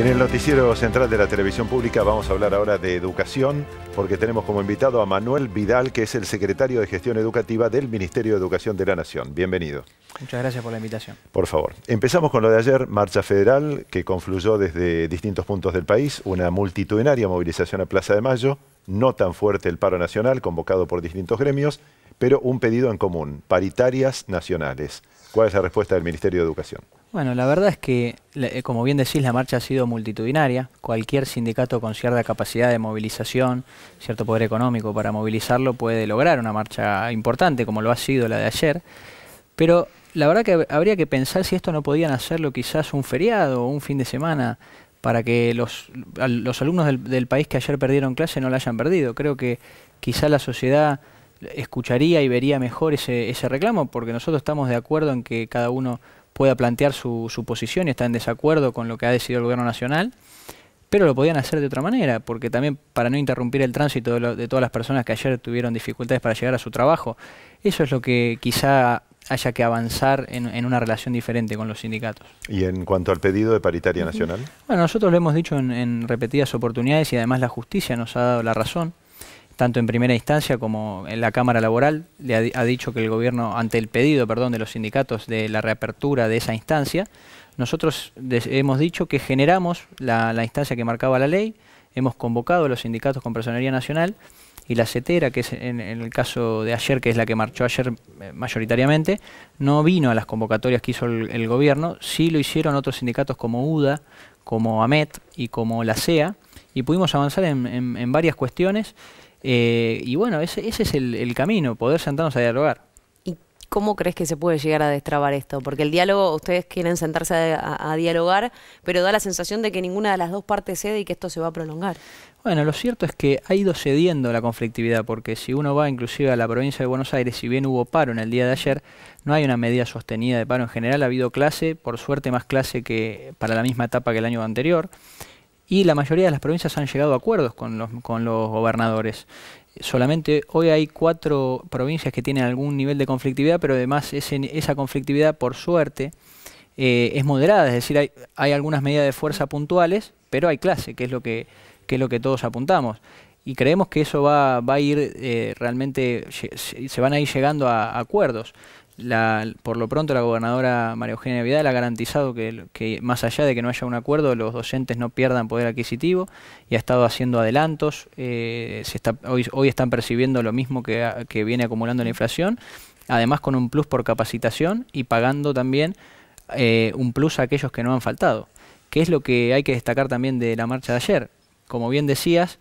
En el noticiero central de la televisión pública vamos a hablar ahora de educación, porque tenemos como invitado a Manuel Vidal, que es el secretario de Gestión Educativa del Ministerio de Educación de la Nación. Bienvenido. Muchas gracias por la invitación. Por favor. Empezamos con lo de ayer, Marcha Federal, que confluyó desde distintos puntos del país, una multitudinaria movilización a Plaza de Mayo, no tan fuerte el paro nacional, convocado por distintos gremios, pero un pedido en común, paritarias nacionales. ¿Cuál es la respuesta del Ministerio de Educación? Bueno, la verdad es que, eh, como bien decís, la marcha ha sido multitudinaria. Cualquier sindicato con cierta capacidad de movilización, cierto poder económico para movilizarlo, puede lograr una marcha importante, como lo ha sido la de ayer. Pero la verdad que habría que pensar si esto no podían hacerlo quizás un feriado o un fin de semana para que los, los alumnos del, país que ayer perdieron clase no la hayan perdido. Creo que quizás la sociedad escucharía y vería mejor ese, ese reclamo, porque nosotros estamos de acuerdo en que cada uno pueda plantear su, su, posición y está en desacuerdo con lo que ha decidido el gobierno nacional, pero lo podían hacer de otra manera, porque también para no interrumpir el tránsito de, todas las personas que ayer tuvieron dificultades para llegar a su trabajo, eso es lo que quizá haya que avanzar en, una relación diferente con los sindicatos. ¿Y en cuanto al pedido de paritaria nacional? Bueno, nosotros lo hemos dicho en repetidas oportunidades y además la justicia nos ha dado la razón tanto en primera instancia como en la Cámara Laboral, le ha, dicho que el gobierno, ante el pedido perdón, de los sindicatos de la reapertura de esa instancia, nosotros hemos dicho que generamos la, instancia que marcaba la ley, hemos convocado a los sindicatos con personería nacional y la CETERA, que es en, el caso de ayer, que es la que marchó ayer eh, mayoritariamente, no vino a las convocatorias que hizo el, gobierno, sí lo hicieron otros sindicatos como UDA, como AMET y como la CEA, y pudimos avanzar en varias cuestiones eh, y bueno, ese, es el, camino, poder sentarnos a dialogar. ¿Y cómo crees que se puede llegar a destrabar esto? Porque el diálogo, ustedes quieren sentarse a, dialogar, pero da la sensación de que ninguna de las dos partes cede y que esto se va a prolongar. Bueno, lo cierto es que ha ido cediendo la conflictividad, porque si uno va inclusive a la provincia de Buenos Aires, si bien hubo paro en el día de ayer, no hay una medida sostenida de paro en general, ha habido clase, por suerte más clase que para la misma etapa que el año anterior y la mayoría de las provincias han llegado a acuerdos con los, con los gobernadores. Solamente hoy hay cuatro provincias que tienen algún nivel de conflictividad, pero además esa conflictividad, por suerte, eh, es moderada, es decir, hay, algunas medidas de fuerza puntuales, pero hay clase, que es lo que, es lo que todos apuntamos. Y creemos que eso va, va a ir eh, realmente, se van a ir llegando a acuerdos la, por lo pronto la gobernadora María Eugenia Vidal ha garantizado que, más allá de que no haya un acuerdo, los docentes no pierdan poder adquisitivo y ha estado haciendo adelantos, eh, hoy, están percibiendo lo mismo que, viene acumulando la inflación, además con un plus por capacitación y pagando también eh, un plus a aquellos que no han faltado, ¿Qué es lo que hay que destacar también de la marcha de ayer. Como bien decías,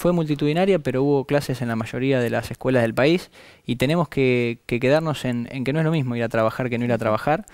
fue multitudinaria, pero hubo clases en la mayoría de las escuelas del país y tenemos que, quedarnos en, que no es lo mismo ir a trabajar que no ir a trabajar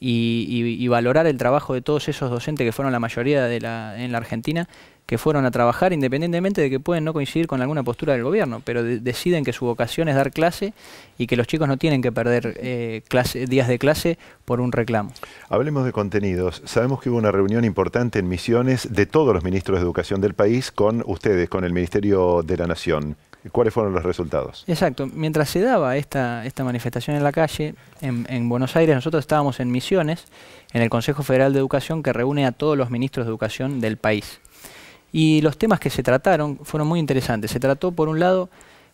y, y valorar el trabajo de todos esos docentes que fueron la mayoría de la, en la Argentina que fueron a trabajar independientemente de que pueden no coincidir con alguna postura del gobierno, pero deciden que su vocación es dar clase y que los chicos no tienen que perder eh, días de clase por un reclamo. Hablemos de contenidos. Sabemos que hubo una reunión importante en Misiones de todos los ministros de Educación del país con ustedes, con el Ministerio de la Nación. ¿Cuáles fueron los resultados? Exacto. Mientras se daba esta, manifestación en la calle, en, Buenos Aires, nosotros estábamos en Misiones, en el Consejo Federal de Educación, que reúne a todos los ministros de Educación del país. Y los temas que se trataron fueron muy interesantes. Se trató, por un lado,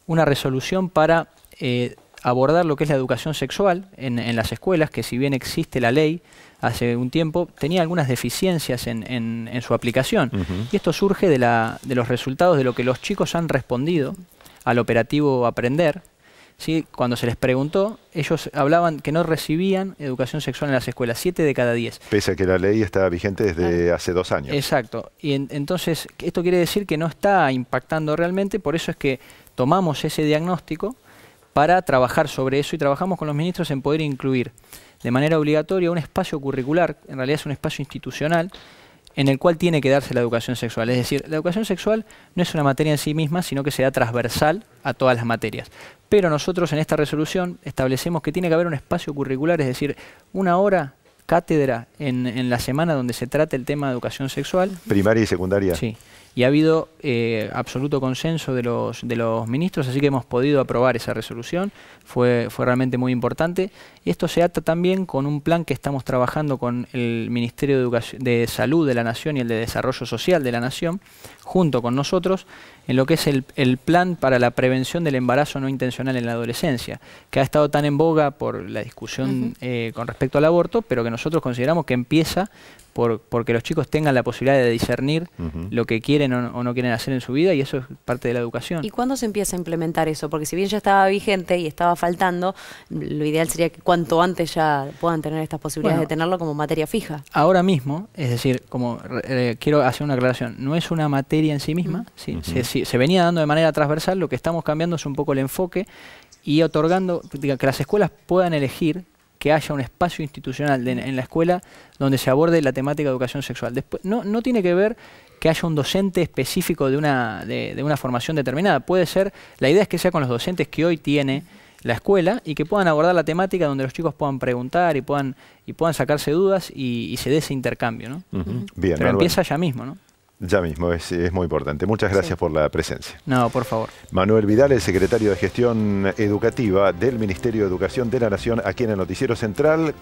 una resolución para eh, abordar lo que es la educación sexual en, las escuelas, que si bien existe la ley hace un tiempo, tenía algunas deficiencias en, su aplicación. Y esto surge de, de los resultados de lo que los chicos han respondido al operativo Aprender, ¿sí? cuando se les preguntó, ellos hablaban que no recibían educación sexual en las escuelas, 7 de cada 10. Pese a que la ley está vigente desde ah. hace dos años. Exacto. Y entonces, esto quiere decir que no está impactando realmente, por eso es que tomamos ese diagnóstico para trabajar sobre eso y trabajamos con los ministros en poder incluir de manera obligatoria un espacio curricular, en realidad es un espacio institucional, en el cual tiene que darse la educación sexual. Es decir, la educación sexual no es una materia en sí misma, sino que se da transversal a todas las materias. Pero nosotros en esta resolución establecemos que tiene que haber un espacio curricular, es decir, una hora cátedra en, en la semana donde se trate el tema de educación sexual. Primaria y secundaria. Sí y ha habido eh, absoluto consenso de los, ministros, así que hemos podido aprobar esa resolución, fue, realmente muy importante. Y esto se ata también con un plan que estamos trabajando con el Ministerio de, de Salud de la Nación y el de Desarrollo Social de la Nación, junto con nosotros, en lo que es el, plan para la prevención del embarazo no intencional en la adolescencia, que ha estado tan en boga por la discusión eh, con respecto al aborto, pero que nosotros consideramos que empieza porque los chicos tengan la posibilidad de discernir lo que quieren o no, quieren hacer en su vida y eso es parte de la educación. ¿Y cuándo se empieza a implementar eso? Porque si bien ya estaba vigente y estaba faltando, lo ideal sería que cuanto antes ya puedan tener estas posibilidades de tenerlo como materia fija. Ahora mismo, es decir, como eh, quiero hacer una aclaración, no es una materia en sí misma, se, se venía dando de manera transversal, lo que estamos cambiando es un poco el enfoque y otorgando, que las escuelas puedan elegir que haya un espacio institucional en la escuela donde se aborde la temática de educación sexual. Después, no, no tiene que ver que haya un docente específico de una, de, de una formación determinada. Puede ser, la idea es que sea con los docentes que hoy tiene la escuela y que puedan abordar la temática donde los chicos puedan preguntar y puedan, y puedan sacarse dudas y, se dé ese intercambio. ¿no? Pero empieza ya mismo. ¿no? Ya mismo, es, muy importante. Muchas gracias por la presencia. No, por favor. Manuel Vidal, el secretario de Gestión Educativa del Ministerio de Educación de la Nación, aquí en el Noticiero Central.